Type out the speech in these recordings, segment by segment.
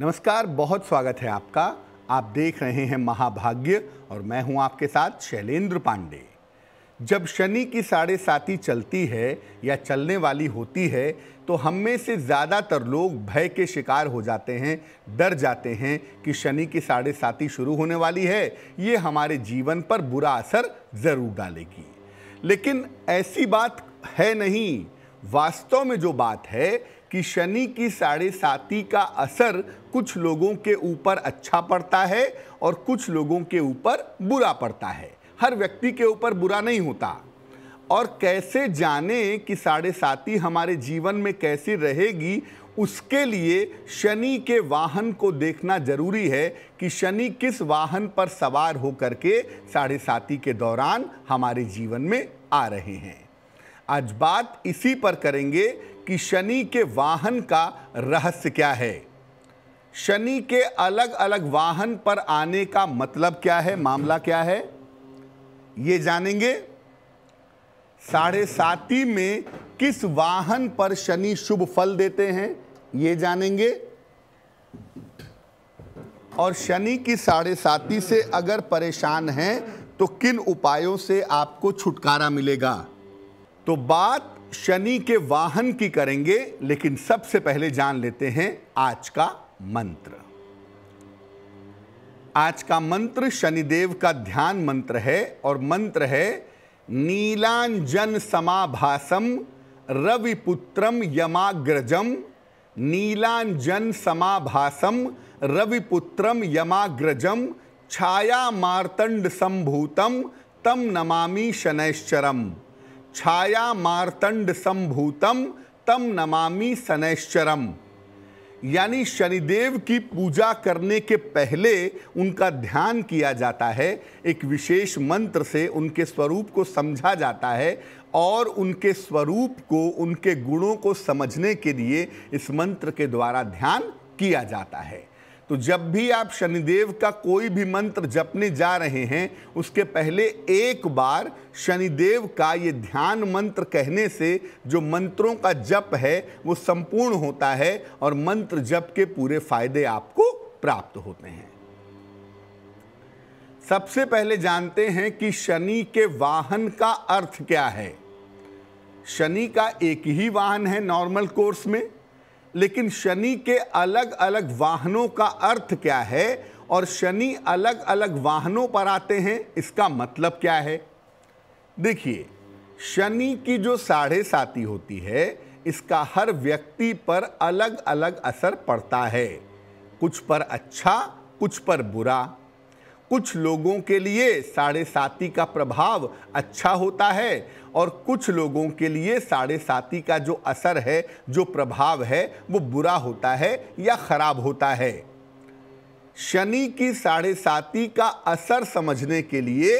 नमस्कार बहुत स्वागत है आपका आप देख रहे हैं महाभाग्य और मैं हूं आपके साथ शैलेंद्र पांडे जब शनि की साढ़े साथी चलती है या चलने वाली होती है तो हम में से ज़्यादातर लोग भय के शिकार हो जाते हैं डर जाते हैं कि शनि की साढ़े साथी शुरू होने वाली है ये हमारे जीवन पर बुरा असर ज़रूर डालेगी लेकिन ऐसी बात है नहीं वास्तव में जो बात है कि शनि की साढ़े साती का असर कुछ लोगों के ऊपर अच्छा पड़ता है और कुछ लोगों के ऊपर बुरा पड़ता है हर व्यक्ति के ऊपर बुरा नहीं होता और कैसे जाने कि साढ़े साती हमारे जीवन में कैसी रहेगी उसके लिए शनि के वाहन को देखना जरूरी है कि शनि किस वाहन पर सवार होकर के साढ़े साती के दौरान हमारे जीवन में आ रहे हैं आज बात इसी पर करेंगे कि शनि के वाहन का रहस्य क्या है शनि के अलग अलग वाहन पर आने का मतलब क्या है मामला क्या है ये जानेंगे साढ़े साती में किस वाहन पर शनि शुभ फल देते हैं ये जानेंगे और शनि की साढ़े साती से अगर परेशान हैं तो किन उपायों से आपको छुटकारा मिलेगा तो बात शनि के वाहन की करेंगे लेकिन सबसे पहले जान लेते हैं आज का मंत्र आज का मंत्र शनिदेव का ध्यान मंत्र है और मंत्र है नीलांजन समाभासम रविपुत्रम यमाग्रजम नीलांजन समाभासम रविपुत्रम यमाग्रजम छाया मार्तंड संभूतम तम नमामि शनैश्चरम छाया मारतंड संभूतम तम नमामि शनैश्चरम यानी शनिदेव की पूजा करने के पहले उनका ध्यान किया जाता है एक विशेष मंत्र से उनके स्वरूप को समझा जाता है और उनके स्वरूप को उनके गुणों को समझने के लिए इस मंत्र के द्वारा ध्यान किया जाता है तो जब भी आप शनिदेव का कोई भी मंत्र जपने जा रहे हैं उसके पहले एक बार शनिदेव का ये ध्यान मंत्र कहने से जो मंत्रों का जप है वो संपूर्ण होता है और मंत्र जप के पूरे फायदे आपको प्राप्त होते हैं सबसे पहले जानते हैं कि शनि के वाहन का अर्थ क्या है शनि का एक ही वाहन है नॉर्मल कोर्स में लेकिन शनि के अलग अलग वाहनों का अर्थ क्या है और शनि अलग अलग वाहनों पर आते हैं इसका मतलब क्या है देखिए शनि की जो साढ़े साती होती है इसका हर व्यक्ति पर अलग अलग असर पड़ता है कुछ पर अच्छा कुछ पर बुरा कुछ लोगों के लिए साढ़े साती का प्रभाव अच्छा होता है और कुछ लोगों के लिए साढ़े साती का जो असर है जो प्रभाव है वो बुरा होता है या खराब होता है शनि की साढ़े साती का असर समझने के लिए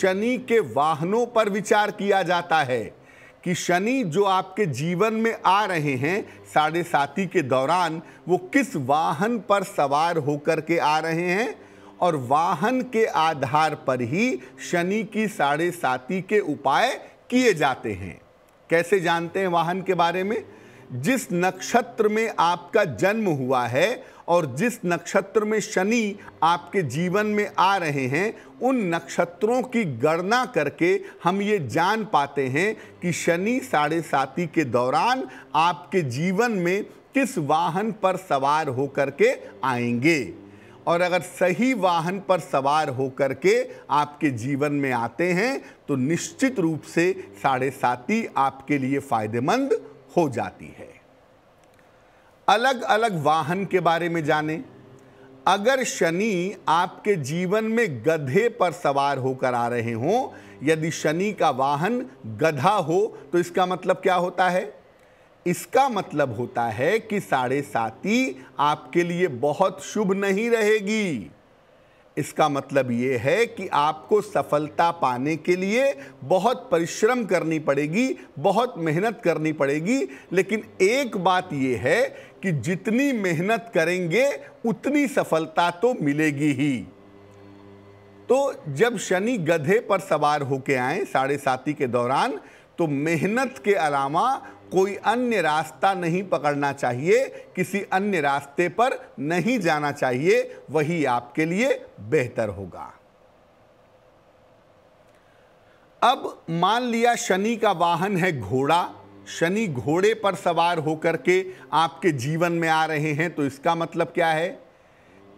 शनि के वाहनों पर विचार किया जाता है कि शनि जो आपके जीवन में आ रहे हैं साढ़े साती के दौरान वो किस वाहन पर सवार होकर के आ रहे हैं और वाहन के आधार पर ही शनि की साढ़े साती के उपाय किए जाते हैं कैसे जानते हैं वाहन के बारे में जिस नक्षत्र में आपका जन्म हुआ है और जिस नक्षत्र में शनि आपके जीवन में आ रहे हैं उन नक्षत्रों की गणना करके हम ये जान पाते हैं कि शनि साढ़े साती के दौरान आपके जीवन में किस वाहन पर सवार होकर के आएंगे और अगर सही वाहन पर सवार होकर के आपके जीवन में आते हैं तो निश्चित रूप से साढ़े साती आपके लिए फ़ायदेमंद हो जाती है अलग अलग वाहन के बारे में जानें अगर शनि आपके जीवन में गधे पर सवार होकर आ रहे हों यदि शनि का वाहन गधा हो तो इसका मतलब क्या होता है इसका मतलब होता है कि साढ़े साती आपके लिए बहुत शुभ नहीं रहेगी इसका मतलब ये है कि आपको सफलता पाने के लिए बहुत परिश्रम करनी पड़ेगी बहुत मेहनत करनी पड़ेगी लेकिन एक बात ये है कि जितनी मेहनत करेंगे उतनी सफलता तो मिलेगी ही तो जब शनि गधे पर सवार होके आए साढ़े साती के दौरान तो मेहनत के अलावा कोई अन्य रास्ता नहीं पकड़ना चाहिए किसी अन्य रास्ते पर नहीं जाना चाहिए वही आपके लिए बेहतर होगा अब मान लिया शनि का वाहन है घोड़ा शनि घोड़े पर सवार होकर के आपके जीवन में आ रहे हैं तो इसका मतलब क्या है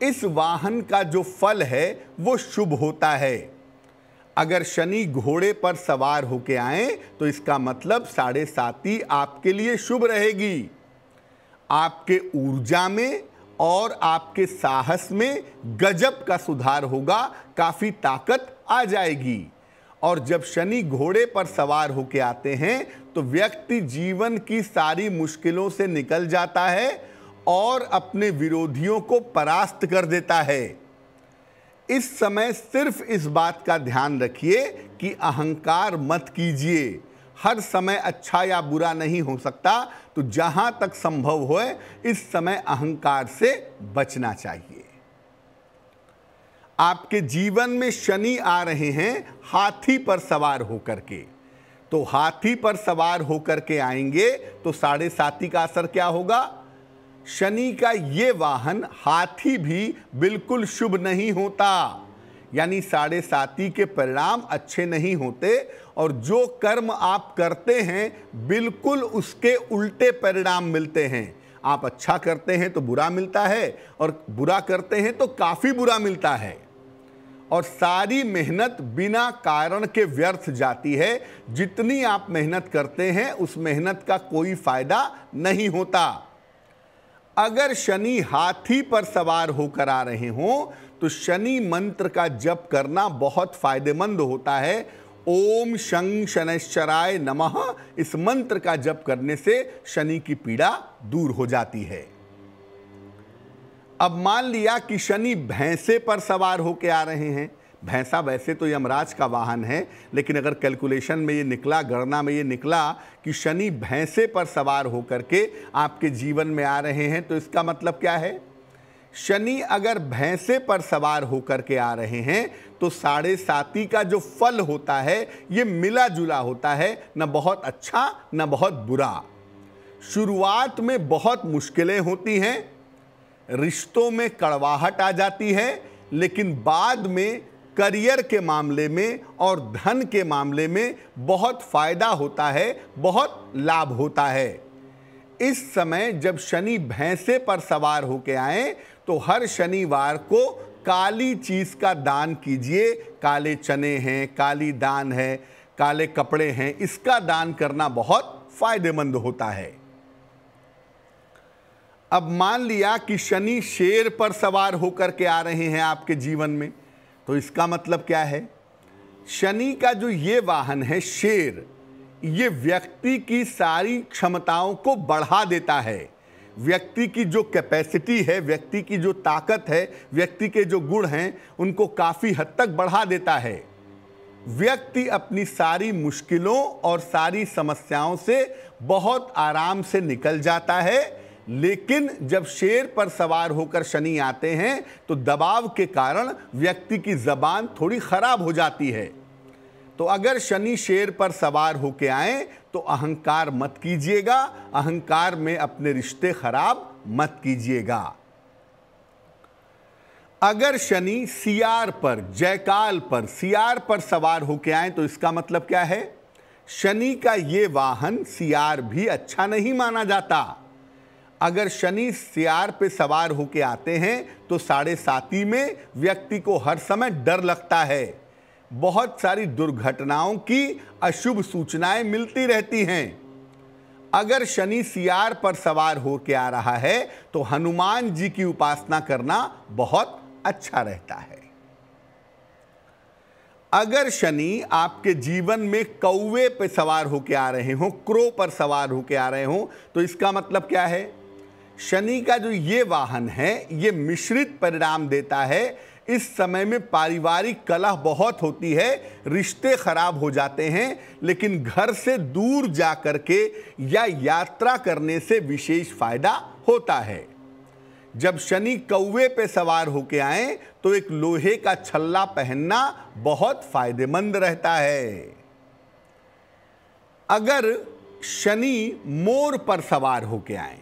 इस वाहन का जो फल है वो शुभ होता है अगर शनि घोड़े पर सवार होके आए तो इसका मतलब साढ़े साती आपके लिए शुभ रहेगी आपके ऊर्जा में और आपके साहस में गजब का सुधार होगा काफ़ी ताकत आ जाएगी और जब शनि घोड़े पर सवार होके आते हैं तो व्यक्ति जीवन की सारी मुश्किलों से निकल जाता है और अपने विरोधियों को परास्त कर देता है इस समय सिर्फ इस बात का ध्यान रखिए कि अहंकार मत कीजिए हर समय अच्छा या बुरा नहीं हो सकता तो जहां तक संभव हो इस समय अहंकार से बचना चाहिए आपके जीवन में शनि आ रहे हैं हाथी पर सवार होकर के तो हाथी पर सवार होकर के आएंगे तो साढ़े साथी का असर क्या होगा शनि का ये वाहन हाथी भी बिल्कुल शुभ नहीं होता यानी साढ़े साती के परिणाम अच्छे नहीं होते और जो कर्म आप करते हैं बिल्कुल उसके उल्टे परिणाम मिलते हैं आप अच्छा करते हैं तो बुरा मिलता है और बुरा करते हैं तो काफ़ी बुरा मिलता है और सारी मेहनत बिना कारण के व्यर्थ जाती है जितनी आप मेहनत करते हैं उस मेहनत का कोई फ़ायदा नहीं होता अगर शनि हाथी पर सवार होकर आ रहे हों तो शनि मंत्र का जप करना बहुत फायदेमंद होता है ओम शं शनैश्चराय नमः इस मंत्र का जप करने से शनि की पीड़ा दूर हो जाती है अब मान लिया कि शनि भैंसे पर सवार होकर आ रहे हैं भैंसा वैसे तो यमराज का वाहन है लेकिन अगर कैलकुलेशन में ये निकला गणना में ये निकला कि शनि भैंसे पर सवार होकर के आपके जीवन में आ रहे हैं तो इसका मतलब क्या है शनि अगर भैंसे पर सवार होकर के आ रहे हैं तो साढ़े साती का जो फल होता है ये मिला जुला होता है न बहुत अच्छा न बहुत बुरा शुरुआत में बहुत मुश्किलें होती हैं रिश्तों में कड़वाहट आ जाती है लेकिन बाद में करियर के मामले में और धन के मामले में बहुत फायदा होता है बहुत लाभ होता है इस समय जब शनि भैंसे पर सवार होकर आए तो हर शनिवार को काली चीज़ का दान कीजिए काले चने हैं काली दान है काले कपड़े हैं इसका दान करना बहुत फायदेमंद होता है अब मान लिया कि शनि शेर पर सवार होकर के आ रहे हैं आपके जीवन में तो इसका मतलब क्या है शनि का जो ये वाहन है शेर ये व्यक्ति की सारी क्षमताओं को बढ़ा देता है व्यक्ति की जो कैपेसिटी है व्यक्ति की जो ताकत है व्यक्ति के जो गुण हैं उनको काफ़ी हद तक बढ़ा देता है व्यक्ति अपनी सारी मुश्किलों और सारी समस्याओं से बहुत आराम से निकल जाता है लेकिन जब शेर पर सवार होकर शनि आते हैं तो दबाव के कारण व्यक्ति की जबान थोड़ी खराब हो जाती है तो अगर शनि शेर पर सवार होकर आए तो अहंकार मत कीजिएगा अहंकार में अपने रिश्ते खराब मत कीजिएगा अगर शनि सियार पर जयकाल पर सियार पर सवार होके आए तो इसका मतलब क्या है शनि का ये वाहन सियार भी अच्छा नहीं माना जाता अगर शनि सियार पे सवार होके आते हैं तो साढ़े साथी में व्यक्ति को हर समय डर लगता है बहुत सारी दुर्घटनाओं की अशुभ सूचनाएं मिलती रहती हैं अगर शनि सियार पर सवार होके आ रहा है तो हनुमान जी की उपासना करना बहुत अच्छा रहता है अगर शनि आपके जीवन में कौवे पर सवार होके आ रहे हो क्रो पर सवार होके आ रहे हो तो इसका मतलब क्या है शनि का जो ये वाहन है ये मिश्रित परिणाम देता है इस समय में पारिवारिक कलह बहुत होती है रिश्ते खराब हो जाते हैं लेकिन घर से दूर जा कर के या यात्रा करने से विशेष फायदा होता है जब शनि कौवे पे सवार होके आए तो एक लोहे का छल्ला पहनना बहुत फायदेमंद रहता है अगर शनि मोर पर सवार होके आए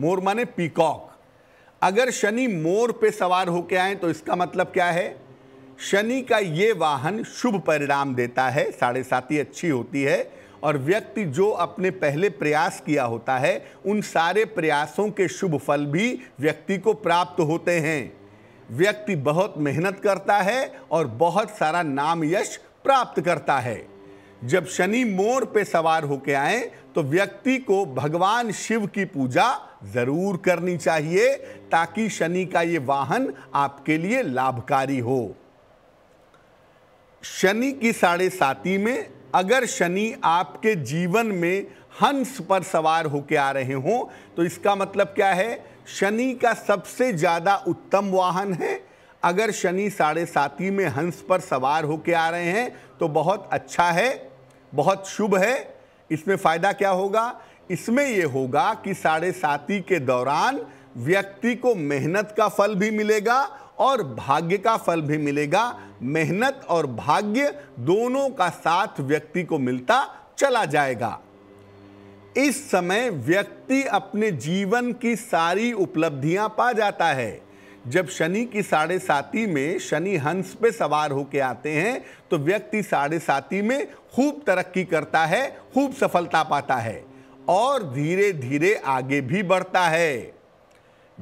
मोर माने पीकॉक अगर शनि मोर पे सवार होकर आए तो इसका मतलब क्या है शनि का ये वाहन शुभ परिणाम देता है साढ़े साथी अच्छी होती है और व्यक्ति जो अपने पहले प्रयास किया होता है उन सारे प्रयासों के शुभ फल भी व्यक्ति को प्राप्त होते हैं व्यक्ति बहुत मेहनत करता है और बहुत सारा नाम यश प्राप्त करता है जब शनि मोर पे सवार होके आए तो व्यक्ति को भगवान शिव की पूजा जरूर करनी चाहिए ताकि शनि का ये वाहन आपके लिए लाभकारी हो शनि की साढ़े साती में अगर शनि आपके जीवन में हंस पर सवार होके आ रहे हों तो इसका मतलब क्या है शनि का सबसे ज़्यादा उत्तम वाहन है अगर शनि साढ़े साती में हंस पर सवार होके आ रहे हैं तो बहुत अच्छा है बहुत शुभ है इसमें फ़ायदा क्या होगा इसमें यह होगा कि साढ़े साती के दौरान व्यक्ति को मेहनत का फल भी मिलेगा और भाग्य का फल भी मिलेगा मेहनत और भाग्य दोनों का साथ व्यक्ति को मिलता चला जाएगा इस समय व्यक्ति अपने जीवन की सारी उपलब्धियां पा जाता है जब शनि की साढ़े साती में शनि हंस पे सवार होके आते हैं तो व्यक्ति साढ़े साती में खूब तरक्की करता है खूब सफलता पाता है और धीरे धीरे आगे भी बढ़ता है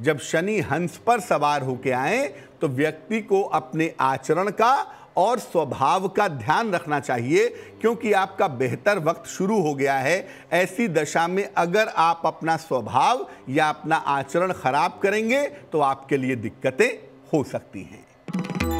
जब शनि हंस पर सवार होके आए तो व्यक्ति को अपने आचरण का और स्वभाव का ध्यान रखना चाहिए क्योंकि आपका बेहतर वक्त शुरू हो गया है ऐसी दशा में अगर आप अपना स्वभाव या अपना आचरण खराब करेंगे तो आपके लिए दिक्कतें हो सकती हैं